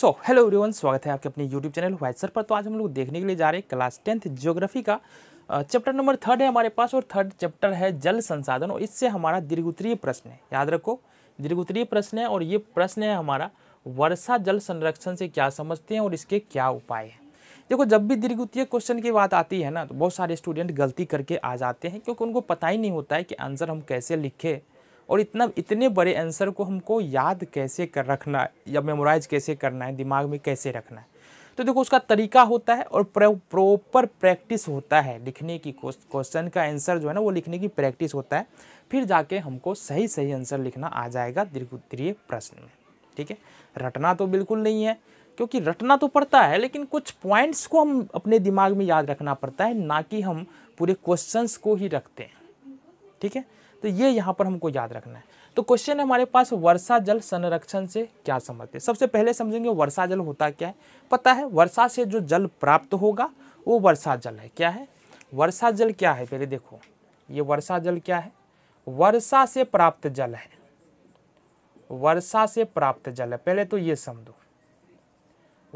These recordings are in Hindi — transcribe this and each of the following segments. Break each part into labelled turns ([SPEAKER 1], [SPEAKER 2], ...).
[SPEAKER 1] सो हेलो एवरीवन स्वागत है आपके अपने यूट्यूब चैनल व्हाइट पर तो आज हम लोग देखने के लिए जा रहे हैं क्लास टेंथ ज्योग्राफी का चैप्टर नंबर थर्ड है हमारे पास और थर्ड चैप्टर है जल संसाधन और इससे हमारा दीर्घोत्तरीय प्रश्न है याद रखो दीर्घोत्तरीय प्रश्न है और ये प्रश्न है हमारा वर्षा जल संरक्षण से क्या समझते हैं और इसके क्या उपाय हैं देखो जब भी दीर्घवृत्तीय क्वेश्चन की बात आती है ना तो बहुत सारे स्टूडेंट गलती करके आ जाते हैं क्योंकि उनको पता ही नहीं होता है कि आंसर हम कैसे लिखें और इतना इतने बड़े आंसर को हमको याद कैसे कर रखना है या मेमोराइज कैसे करना है दिमाग में कैसे रखना है तो देखो उसका तरीका होता है और प्रॉपर प्रैक्टिस होता है लिखने की क्वेश्चन का आंसर जो है ना वो लिखने की प्रैक्टिस होता है फिर जाके हमको सही सही आंसर लिखना आ जाएगा दीर्घ उत्तरीय प्रश्न में ठीक है रटना तो बिल्कुल नहीं है क्योंकि रटना तो पड़ता है लेकिन कुछ पॉइंट्स को हम अपने दिमाग में याद रखना पड़ता है ना कि हम पूरे क्वेश्चंस को ही रखते हैं ठीक है तो ये यहाँ पर हमको याद रखना है तो क्वेश्चन है हमारे पास वर्षा जल संरक्षण से क्या समझते हैं सबसे पहले समझेंगे वर्षा जल होता क्या है पता है वर्षा से जो जल प्राप्त होगा वो वर्षा जल है क्या है वर्षा जल क्या है पहले देखो ये वर्षा जल क्या है वर्षा से प्राप्त जल है वर्षा से प्राप्त जल है पहले तो ये समझो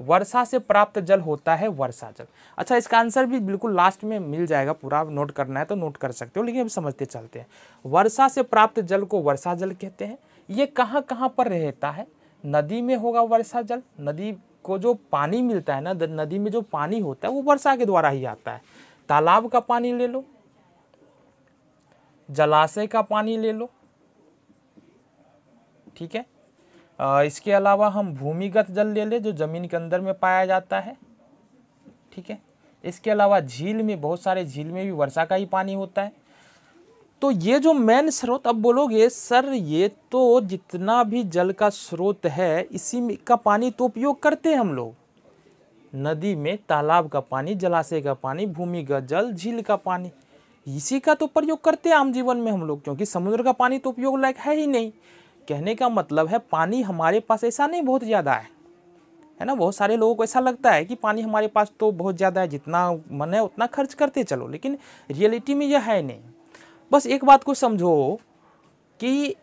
[SPEAKER 1] वर्षा से प्राप्त जल होता है वर्षा जल अच्छा इसका आंसर भी बिल्कुल लास्ट में मिल जाएगा पूरा नोट करना है तो नोट कर सकते हो लेकिन अब समझते चलते हैं वर्षा से प्राप्त जल को वर्षा जल कहते हैं ये कहाँ कहाँ पर रहता है नदी में होगा वर्षा जल नदी को जो पानी मिलता है ना नदी में जो पानी होता है वो वर्षा के द्वारा ही आता है तालाब का पानी ले लो जलाशय का पानी ले लो ठीक है इसके अलावा हम भूमिगत जल ले लें जो ज़मीन के अंदर में पाया जाता है ठीक है इसके अलावा झील में बहुत सारे झील में भी वर्षा का ही पानी होता है तो ये जो मेन स्रोत अब बोलोगे सर ये तो जितना भी जल का स्रोत है इसी का पानी तो उपयोग करते हैं हम लोग नदी में तालाब का पानी जलाशय का पानी भूमि का जल झील का पानी इसी का तो प्रयोग करते हैं आम जीवन में हम लोग क्योंकि समुद्र का पानी तो उपयोग लायक है ही नहीं कहने का मतलब है पानी हमारे पास ऐसा नहीं बहुत ज़्यादा है है ना बहुत सारे लोगों को ऐसा लगता है कि पानी हमारे पास तो बहुत ज़्यादा है जितना मन है उतना खर्च करते चलो लेकिन रियलिटी में यह है नहीं बस एक बात को समझो कि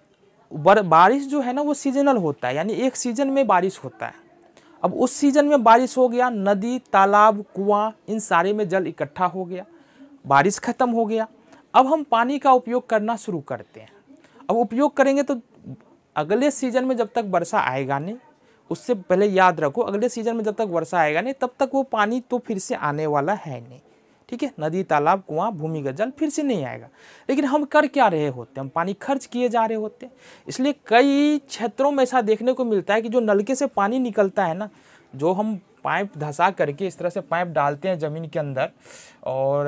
[SPEAKER 1] बारिश जो है ना वो सीजनल होता है यानी एक सीज़न में बारिश होता है अब उस सीज़न में बारिश हो गया नदी तालाब कुआं इन सारे में जल इकट्ठा हो गया बारिश ख़त्म हो गया अब हम पानी का उपयोग करना शुरू करते हैं अब उपयोग करेंगे तो अगले सीज़न में जब तक वर्षा आएगा नहीं उससे पहले याद रखो अगले सीज़न में जब तक वर्षा आएगा नहीं तब तक वो पानी तो फिर से आने वाला है नहीं ठीक है नदी तालाब कुआं भूमिगत जल फिर से नहीं आएगा लेकिन हम कर क्या रहे होते हैं हम पानी खर्च किए जा रहे होते हैं इसलिए कई क्षेत्रों में ऐसा देखने को मिलता है कि जो नलके से पानी निकलता है ना जो हम पाइप धंसा करके इस तरह से पाइप डालते हैं ज़मीन के अंदर और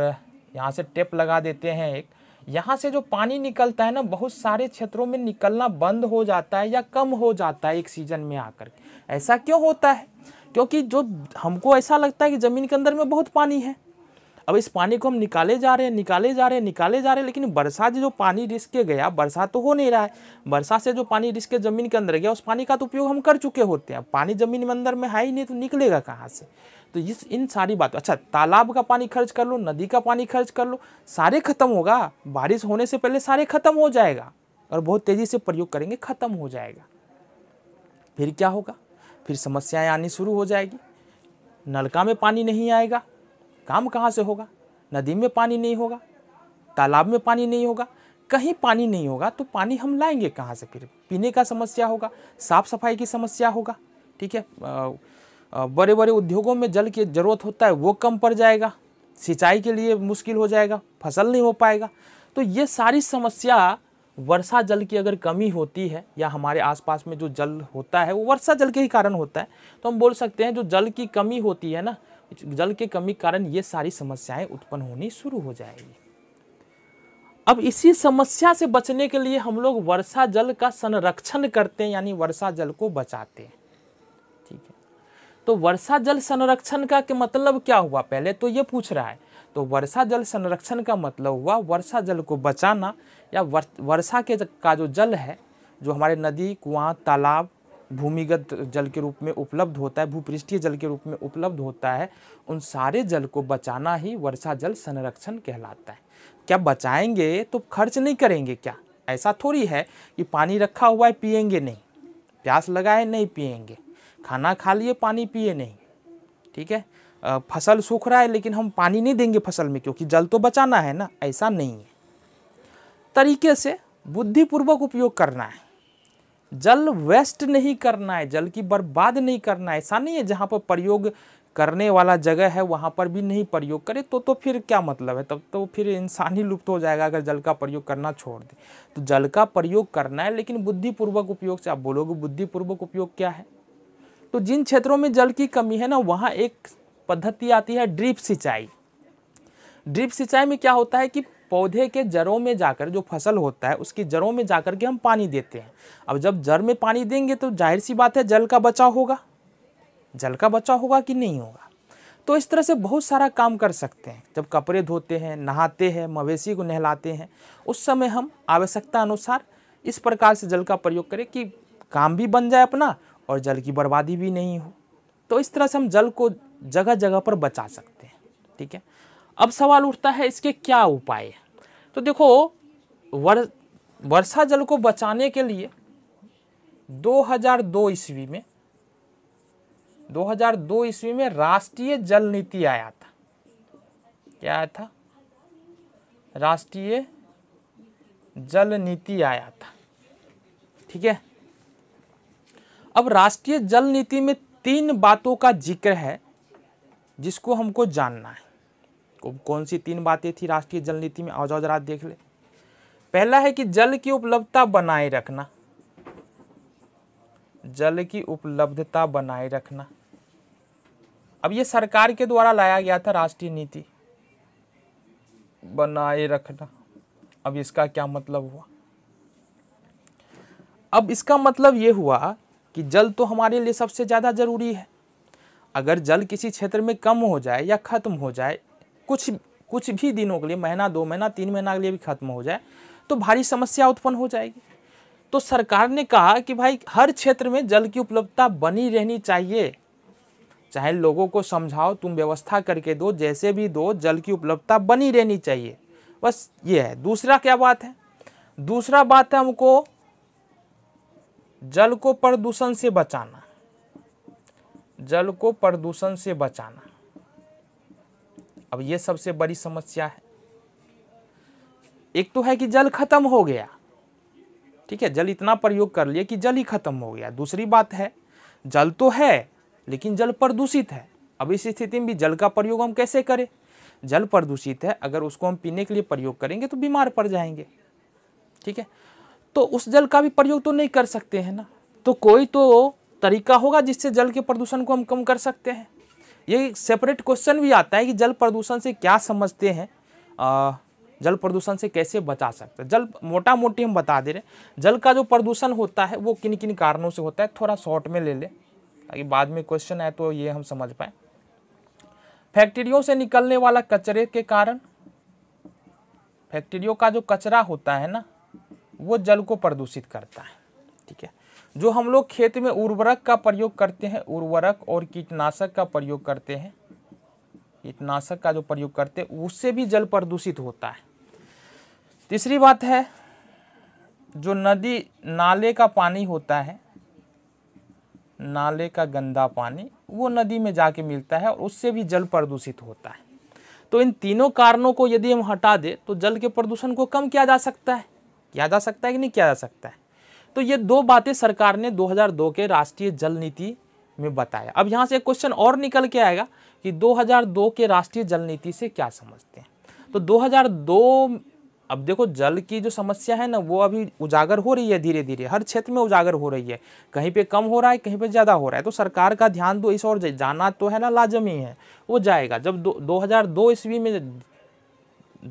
[SPEAKER 1] यहाँ से टेप लगा देते हैं एक यहाँ से जो पानी निकलता है ना बहुत सारे क्षेत्रों में निकलना बंद हो जाता है या कम हो जाता है एक सीजन में आकर ऐसा क्यों होता है क्योंकि जो हमको ऐसा लगता है कि ज़मीन के अंदर में बहुत पानी है अब इस पानी को हम निकाले जा रहे हैं निकाले जा रहे हैं निकाले जा रहे हैं लेकिन बरसात जो पानी रिस के गया बरसात तो हो नहीं रहा है बरसात से जो पानी रिस के ज़मीन के अंदर गया उस पानी का तो उपयोग हम कर चुके होते हैं पानी ज़मीन के अंदर में है ही नहीं तो निकलेगा कहाँ से तो इस इन सारी बात अच्छा तालाब का पानी खर्च कर लो नदी का पानी खर्च कर लो सारे ख़त्म होगा बारिश होने से पहले सारे ख़त्म हो जाएगा और बहुत तेज़ी से प्रयोग करेंगे ख़त्म हो जाएगा फिर क्या होगा फिर समस्याएं आनी शुरू हो जाएगी नलका में पानी नहीं आएगा काम कहाँ से होगा नदी में पानी नहीं होगा तालाब में पानी नहीं होगा कहीं पानी नहीं होगा तो पानी हम लाएंगे कहाँ से फिर पीने का समस्या होगा साफ़ सफाई की समस्या होगा ठीक है बड़े बड़े उद्योगों में जल की ज़रूरत होता है वो कम पड़ जाएगा सिंचाई के लिए मुश्किल हो जाएगा फसल नहीं हो पाएगा तो ये सारी समस्या वर्षा जल की अगर कमी होती है या हमारे आसपास में जो जल होता है वो वर्षा जल के ही कारण होता है तो हम बोल सकते हैं जो जल की कमी होती है ना जल के कमी कारण ये सारी समस्याएं उत्पन्न होनी शुरू हो जाएगी अब इसी समस्या से बचने के लिए हम लोग वर्षा जल का संरक्षण करते हैं यानी वर्षा जल को बचाते हैं तो वर्षा जल संरक्षण का के मतलब क्या हुआ पहले तो ये पूछ रहा है तो वर्षा जल संरक्षण का मतलब हुआ वर्षा जल को बचाना या वर्षा के का जो जल है जो हमारे नदी कुआं तालाब भूमिगत जल के रूप में उपलब्ध होता है भूपृष्ठीय जल के रूप में उपलब्ध होता है उन सारे जल को बचाना ही वर्षा जल संरक्षण कहलाता है क्या बचाएंगे तो खर्च नहीं करेंगे क्या ऐसा थोड़ी है कि पानी रखा हुआ है पिएंगे नहीं प्यास लगाए नहीं पिएंगे खाना खा लिए पानी पिए नहीं ठीक है फसल सूख रहा है लेकिन हम पानी नहीं देंगे फसल में क्योंकि जल तो बचाना है ना ऐसा नहीं है तरीके से बुद्धिपूर्वक उपयोग करना है जल वेस्ट नहीं करना है जल की बर्बाद नहीं करना है ऐसा नहीं है जहाँ पर प्रयोग करने वाला जगह है वहाँ पर भी नहीं प्रयोग करे तो तो फिर क्या मतलब है तब तो फिर इंसान ही लुप्त हो जाएगा अगर जल का प्रयोग करना छोड़ दे तो जल का प्रयोग करना है लेकिन बुद्धिपूर्वक उपयोग से आप बोलोगे बुद्धिपूर्वक उपयोग क्या है तो जिन क्षेत्रों में जल की कमी है ना वहाँ एक पद्धति आती है ड्रिप सिंचाई ड्रिप सिंचाई में क्या होता है कि पौधे के जड़ों में जाकर जो फसल होता है उसकी जड़ों में जाकर के हम पानी देते हैं अब जब जड़ में पानी देंगे तो जाहिर सी बात है जल का बचाव होगा जल का बचाव होगा कि नहीं होगा तो इस तरह से बहुत सारा काम कर सकते हैं जब कपड़े धोते हैं नहाते हैं मवेशी को नहलाते हैं उस समय हम आवश्यकता अनुसार इस प्रकार से जल का प्रयोग करें कि काम भी बन जाए अपना और जल की बर्बादी भी नहीं हो तो इस तरह से हम जल को जगह जगह पर बचा सकते हैं ठीक है अब सवाल उठता है इसके क्या उपाय है तो देखो वर वर्षा जल को बचाने के लिए 2002 ईस्वी में 2002 ईस्वी में राष्ट्रीय जल नीति आया था क्या आया था राष्ट्रीय जल नीति आया था ठीक है अब राष्ट्रीय जल नीति में तीन बातों का जिक्र है जिसको हमको जानना है कौन सी तीन बातें थी राष्ट्रीय जल नीति में आज रात देख ले पहला है कि जल की उपलब्धता बनाए रखना जल की उपलब्धता बनाए रखना अब ये सरकार के द्वारा लाया गया था राष्ट्रीय नीति बनाए रखना अब इसका क्या मतलब हुआ अब इसका मतलब ये हुआ कि जल तो हमारे लिए सबसे ज़्यादा ज़रूरी है अगर जल किसी क्षेत्र में कम हो जाए या ख़त्म हो जाए कुछ कुछ भी दिनों के लिए महीना दो महीना तीन महीना के लिए भी ख़त्म हो जाए तो भारी समस्या उत्पन्न हो जाएगी तो सरकार ने कहा कि भाई हर क्षेत्र में जल की उपलब्धता बनी रहनी चाहिए चाहे लोगों को समझाओ तुम व्यवस्था करके दो जैसे भी दो जल की उपलब्धता बनी रहनी चाहिए बस ये है दूसरा क्या बात है दूसरा बात है हमको जल को प्रदूषण से बचाना जल को प्रदूषण से बचाना अब ये सबसे बड़ी समस्या है एक तो है कि जल खत्म हो गया ठीक है जल इतना प्रयोग कर लिए कि जल ही खत्म हो गया दूसरी बात है जल तो है लेकिन जल प्रदूषित है अब इस स्थिति में भी जल का प्रयोग हम कैसे करें जल प्रदूषित है अगर उसको हम पीने के लिए प्रयोग करेंगे तो बीमार पड़ जाएंगे ठीक है तो उस जल का भी प्रयोग तो नहीं कर सकते हैं ना तो कोई तो तरीका होगा जिससे जल के प्रदूषण को हम कम कर सकते हैं ये सेपरेट क्वेश्चन भी आता है कि जल प्रदूषण से क्या समझते हैं जल प्रदूषण से कैसे बचा सकते हैं जल मोटा मोटी हम बता दे रहे हैं जल का जो प्रदूषण होता है वो किन किन कारणों से होता है थोड़ा शॉर्ट में ले लें ताकि बाद में क्वेश्चन आए तो ये हम समझ पाए फैक्ट्रियों से निकलने वाला कचरे के कारण फैक्ट्रियों का जो कचरा होता है ना वो जल को प्रदूषित करता है ठीक है जो हम लोग खेत में उर्वरक का प्रयोग करते हैं उर्वरक और कीटनाशक का प्रयोग करते हैं कीटनाशक का जो प्रयोग करते हैं उससे भी जल प्रदूषित होता है तीसरी बात है जो नदी नाले का पानी होता है नाले का गंदा पानी वो नदी में जाके मिलता है और उससे भी जल प्रदूषित होता है तो इन तीनों कारणों को यदि हम हटा दें तो जल के प्रदूषण को कम किया जा सकता है किया जा सकता है कि नहीं किया जा सकता है तो ये दो बातें सरकार ने 2002 के राष्ट्रीय जल नीति में बताया अब यहाँ से एक क्वेश्चन और निकल के आएगा कि 2002 के राष्ट्रीय जल नीति से क्या समझते हैं तो 2002 अब देखो जल की जो समस्या है ना वो अभी उजागर हो रही है धीरे धीरे हर क्षेत्र में उजागर हो रही है कहीं पर कम हो रहा है कहीं पर ज़्यादा हो रहा है तो सरकार का ध्यान दो तो इस और जाना तो है ना लाजमी है वो जाएगा जब दो दो ईस्वी में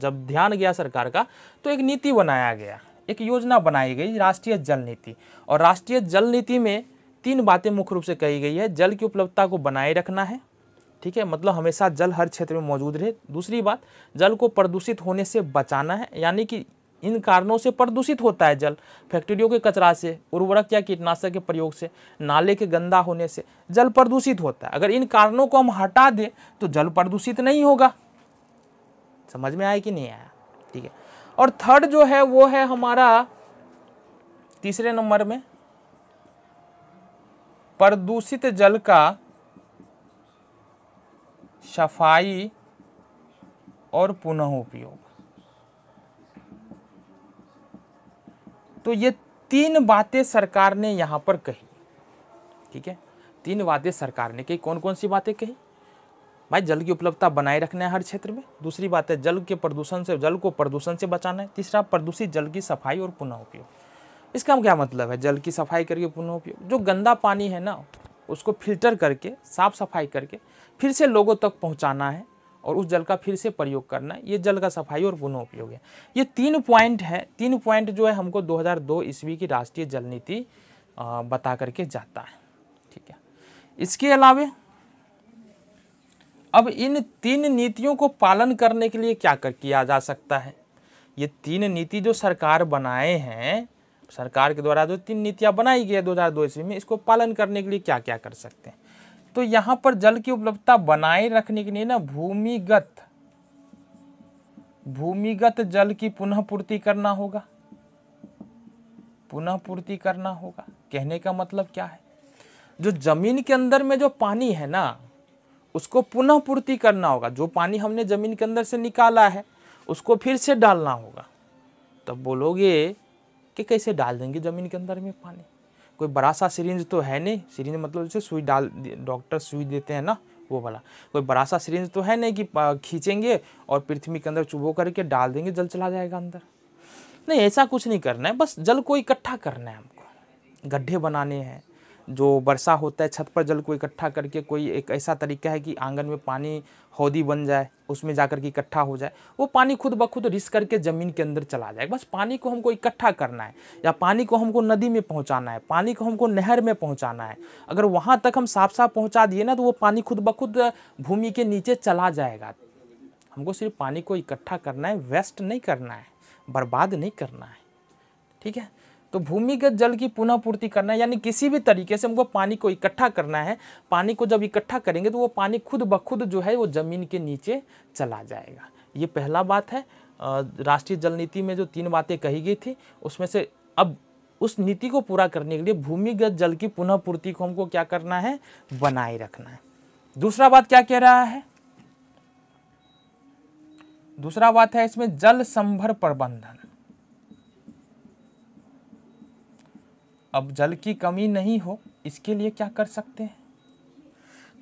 [SPEAKER 1] जब ध्यान गया सरकार का तो एक नीति बनाया गया एक योजना बनाई गई राष्ट्रीय जल नीति और राष्ट्रीय जल नीति में तीन बातें मुख्य रूप से कही गई है जल की उपलब्धता को बनाए रखना है ठीक है मतलब हमेशा जल हर क्षेत्र में मौजूद रहे दूसरी बात जल को प्रदूषित होने से बचाना है यानी कि इन कारणों से प्रदूषित होता है जल फैक्ट्रियों के कचरा से उर्वरक या कीटनाशक के प्रयोग से नाले के गंदा होने से जल प्रदूषित होता है अगर इन कारणों को हम हटा दें तो जल प्रदूषित नहीं होगा समझ में आया कि नहीं आया ठीक है और थर्ड जो है वो है हमारा तीसरे नंबर में प्रदूषित जल का सफाई और पुनः उपयोग तो ये तीन बातें सरकार ने यहां पर कही ठीक है तीन बातें सरकार ने कही कौन कौन सी बातें कही भाई जल की उपलब्धता बनाए रखना है हर क्षेत्र में दूसरी बात है जल के प्रदूषण से जल को प्रदूषण से बचाना है तीसरा प्रदूषित जल की सफाई और पुनः उपयोग इसका हम क्या मतलब है जल की सफाई करके पुनः उपयोग जो गंदा पानी है ना उसको फिल्टर करके साफ सफाई करके फिर से लोगों तक पहुँचाना है और उस जल का फिर से प्रयोग करना है ये जल का सफाई और पुनः उपयोग है ये तीन पॉइंट है तीन पॉइंट जो है हमको दो ईस्वी की राष्ट्रीय जल नीति बता करके जाता है ठीक है इसके अलावा अब इन तीन नीतियों को पालन करने के लिए क्या कर किया जा सकता है ये तीन नीति जो सरकार बनाए हैं सरकार के द्वारा जो तीन नीतियाँ बनाई गई है दो हज़ार दो ईस्वी में इसको पालन करने के लिए क्या क्या कर सकते हैं तो यहाँ पर जल की उपलब्धता बनाए रखने के लिए ना भूमिगत भूमिगत जल की पुनः पूर्ति करना होगा पुनः पूर्ति करना होगा कहने का मतलब क्या है जो जमीन के अंदर में जो पानी है ना उसको पुनः पूर्ति करना होगा जो पानी हमने ज़मीन के अंदर से निकाला है उसको फिर से डालना होगा तब बोलोगे कि कैसे डाल देंगे ज़मीन के अंदर में पानी कोई बड़ा सा सिरिंज तो है नहीं सिरिंज मतलब जैसे सुई डाल डॉक्टर सुई देते हैं ना वो वाला कोई बड़ा सा सिरिंज तो है नहीं कि खींचेंगे और पृथ्वी के अंदर चुबो करके डाल देंगे जल चला जाएगा अंदर नहीं ऐसा कुछ नहीं करना है बस जल को इकट्ठा करना है हमको गड्ढे बनाने हैं जो वर्षा होता है छत पर जल को इकट्ठा करके कोई एक ऐसा तरीका है कि आंगन में पानी हौदी बन जाए उसमें जाकर के इकट्ठा हो जाए वो पानी खुद ब खुद रिस करके ज़मीन के अंदर चला जाए बस पानी को हमको इकट्ठा करना है या पानी को हमको नदी में पहुंचाना है पानी को हमको नहर में पहुंचाना है अगर वहाँ तक हम साफ साफ पहुँचा दिए ना तो वो पानी खुद ब खुद भूमि के नीचे चला जाएगा हमको सिर्फ पानी को इकट्ठा करना है वेस्ट नहीं करना है बर्बाद नहीं करना है ठीक है तो भूमिगत जल की पुनः पूर्ति करना है यानी किसी भी तरीके से हमको पानी को इकट्ठा करना है पानी को जब इकट्ठा करेंगे तो वो पानी खुद ब खुद जो है वो ज़मीन के नीचे चला जाएगा ये पहला बात है राष्ट्रीय जल नीति में जो तीन बातें कही गई थी उसमें से अब उस नीति को पूरा करने के लिए भूमिगत जल की पुनः पूर्ति को हमको क्या करना है बनाए रखना है दूसरा बात क्या कह रहा है दूसरा बात है इसमें जल संभर प्रबंधन अब जल की कमी नहीं हो इसके लिए क्या कर सकते हैं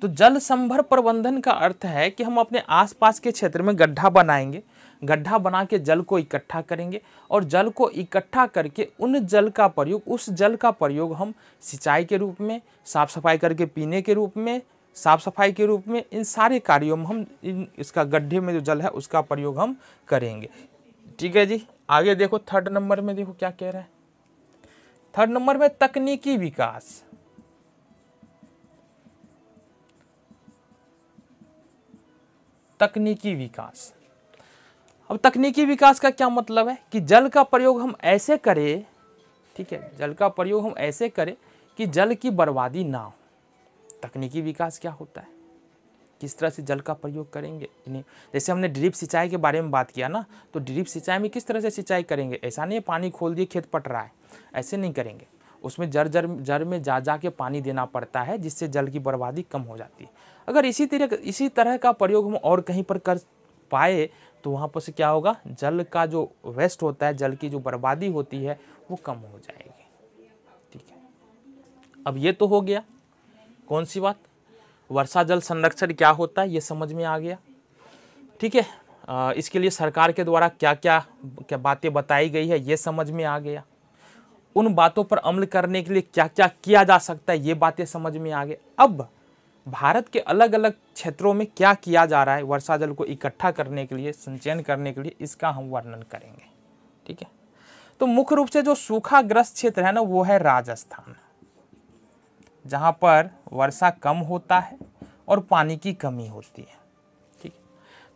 [SPEAKER 1] तो जल संभर प्रबंधन का अर्थ है कि हम अपने आसपास के क्षेत्र में गड्ढा बनाएंगे गड्ढा बना के जल को इकट्ठा करेंगे और जल को इकट्ठा करके उन जल का प्रयोग उस जल का प्रयोग हम सिंचाई के रूप में साफ सफाई करके पीने के रूप में साफ सफाई के रूप में इन सारे कार्यों में हम इन इसका गड्ढे में जो जल है उसका प्रयोग हम करेंगे ठीक है जी आगे देखो थर्ड नंबर में देखो क्या कह रहा है थर्ड नंबर में तकनीकी विकास तकनीकी विकास अब तकनीकी विकास का क्या मतलब है कि जल का प्रयोग हम ऐसे करें ठीक है जल का प्रयोग हम ऐसे करें कि जल की बर्बादी ना हो तकनीकी विकास क्या होता है किस तरह से जल का प्रयोग करेंगे जैसे हमने ड्रिप सिंचाई के बारे में बात किया ना तो ड्रिप सिंचाई में किस तरह से सिंचाई करेंगे ऐसा नहीं पानी खोल दिए खेत पट रहा है ऐसे नहीं करेंगे उसमें जर जर जर में जा जा के पानी देना पड़ता है जिससे जल की बर्बादी कम हो जाती है अगर इसी तरह इसी तरह का प्रयोग हम और कहीं पर कर पाए तो वहाँ पर से क्या होगा जल का जो वेस्ट होता है जल की जो बर्बादी होती है वो कम हो जाएगी ठीक है अब ये तो हो गया कौन सी बात वर्षा जल संरक्षण क्या होता है ये समझ में आ गया ठीक है इसके लिए सरकार के द्वारा क्या क्या क्या बातें बताई गई है ये समझ में आ गया उन बातों पर अमल करने के लिए क्या क्या किया जा सकता है ये बातें समझ में आ गई अब भारत के अलग अलग क्षेत्रों में क्या किया जा रहा है वर्षा जल को इकट्ठा करने के लिए संचयन करने के लिए इसका हम वर्णन करेंगे ठीक है तो मुख्य रूप से जो सूखाग्रस्त क्षेत्र है ना वो है राजस्थान जहाँ पर वर्षा कम होता है और पानी की कमी होती है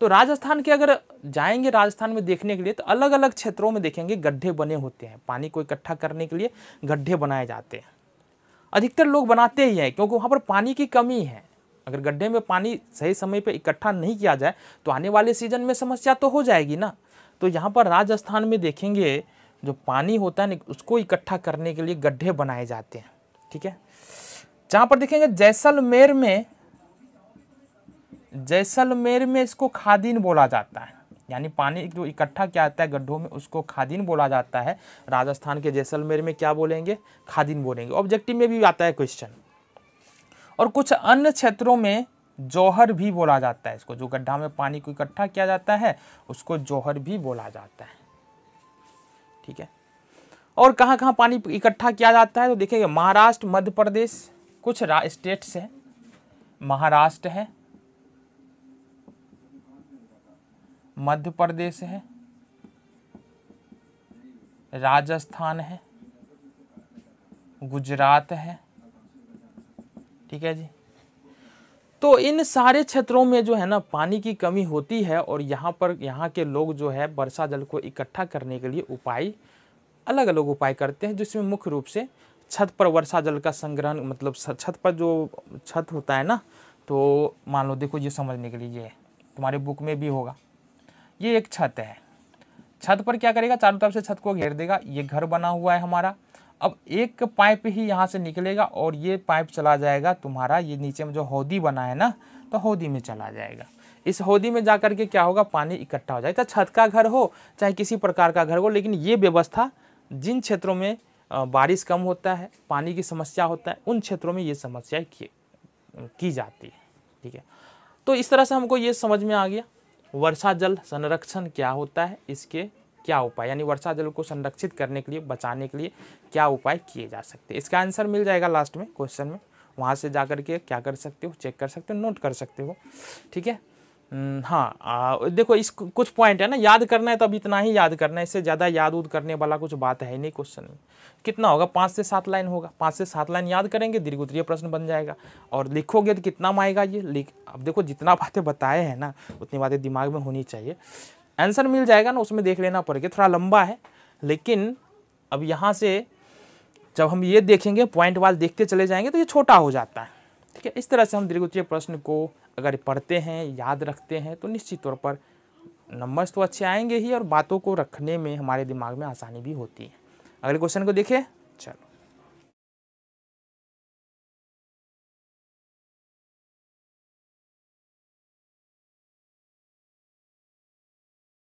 [SPEAKER 1] तो राजस्थान के अगर जाएंगे राजस्थान में देखने के लिए तो अलग अलग क्षेत्रों में देखेंगे गड्ढे बने होते हैं पानी को इकट्ठा करने के लिए गड्ढे बनाए जाते हैं अधिकतर लोग बनाते ही हैं क्योंकि वहाँ पर पानी की कमी है अगर गड्ढे में पानी सही समय पर इकट्ठा नहीं किया जाए तो आने वाले सीजन में समस्या तो हो जाएगी ना तो यहाँ पर राजस्थान में देखेंगे जो पानी होता है ना उसको इकट्ठा करने के लिए गड्ढे बनाए जाते हैं ठीक है जहाँ पर देखेंगे जैसलमेर में जैसलमेर में इसको खादिन बोला जाता है यानी पानी जो इकट्ठा किया जाता है गड्ढों में उसको खादिन बोला जाता है राजस्थान के जैसलमेर में क्या बोलेंगे खादिन बोलेंगे ऑब्जेक्टिव में भी आता है क्वेश्चन और कुछ अन्य क्षेत्रों में जौहर भी बोला जाता है इसको जो गड्ढा में पानी को इकट्ठा किया जाता है उसको जौहर भी बोला जाता है ठीक है और कहाँ कहाँ पानी इकट्ठा किया जाता है तो देखिए महाराष्ट्र मध्य प्रदेश कुछ स्टेट्स हैं महाराष्ट्र है मध्य प्रदेश है राजस्थान है गुजरात है ठीक है जी तो इन सारे क्षेत्रों में जो है ना पानी की कमी होती है और यहाँ पर यहाँ के लोग जो है वर्षा जल को इकट्ठा करने के लिए उपाय अलग अलग उपाय करते हैं जिसमें मुख्य रूप से छत पर वर्षा जल का संग्रहण मतलब छत पर जो छत होता है ना तो मान लो देखो ये समझने के लिए ये तुम्हारे बुक में भी होगा ये एक छत है छत पर क्या करेगा चारों तरफ से छत को घेर देगा ये घर बना हुआ है हमारा अब एक पाइप ही यहाँ से निकलेगा और ये पाइप चला जाएगा तुम्हारा ये नीचे में जो हौदी बना है ना तो हौदी में चला जाएगा इस हौदी में जा करके क्या होगा पानी इकट्ठा हो जाएगा चाहे छत का घर हो चाहे किसी प्रकार का घर हो लेकिन ये व्यवस्था जिन क्षेत्रों में बारिश कम होता है पानी की समस्या होता है उन क्षेत्रों में ये समस्या की, की जाती है ठीक है तो इस तरह से हमको ये समझ में आ गया वर्षा जल संरक्षण क्या होता है इसके क्या उपाय यानी वर्षा जल को संरक्षित करने के लिए बचाने के लिए क्या उपाय किए जा सकते हैं इसका आंसर मिल जाएगा लास्ट में क्वेश्चन में वहाँ से जा कर के क्या कर सकते हो चेक कर सकते हो नोट कर सकते हो ठीक है हम्म, हाँ आ, देखो इस कुछ पॉइंट है ना याद करना है तो अब इतना ही याद करना है इससे ज़्यादा याद उद करने वाला कुछ बात है नहीं क्वेश्चन में कितना होगा पाँच से सात लाइन होगा पाँच से सात लाइन याद करेंगे दीर्घ उत्तरीय प्रश्न बन जाएगा और लिखोगे तो कितना माएगा ये लिख अब देखो जितना बातें बताए हैं ना उतनी बातें दिमाग में होनी चाहिए आंसर मिल जाएगा ना उसमें देख लेना पड़ेगा थोड़ा लंबा है लेकिन अब यहाँ से जब हम ये देखेंगे पॉइंट वाइज देखते चले जाएंगे तो ये छोटा हो जाता है ठीक है इस तरह से हम दीर्घोत्तरीय प्रश्न को अगर पढ़ते हैं याद रखते हैं तो निश्चित तौर पर नंबर्स तो अच्छे आएंगे ही और बातों को रखने में हमारे दिमाग में आसानी भी होती है अगले क्वेश्चन को देखिए चलो